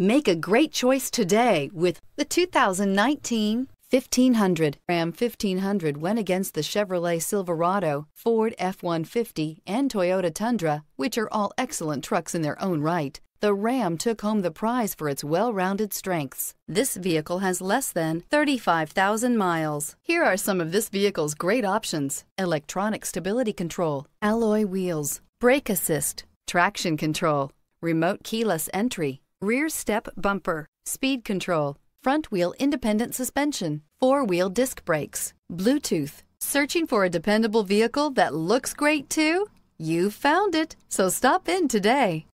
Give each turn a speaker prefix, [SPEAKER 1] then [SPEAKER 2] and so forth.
[SPEAKER 1] Make a great choice today with the 2019 1500. Ram 1500 went against the Chevrolet Silverado, Ford F-150, and Toyota Tundra, which are all excellent trucks in their own right. The Ram took home the prize for its well-rounded strengths. This vehicle has less than 35,000 miles. Here are some of this vehicle's great options. Electronic stability control, alloy wheels, brake assist, traction control, remote keyless entry, rear step bumper, speed control, front wheel independent suspension, four wheel disc brakes, Bluetooth. Searching for a dependable vehicle that looks great too? You found it, so stop in today.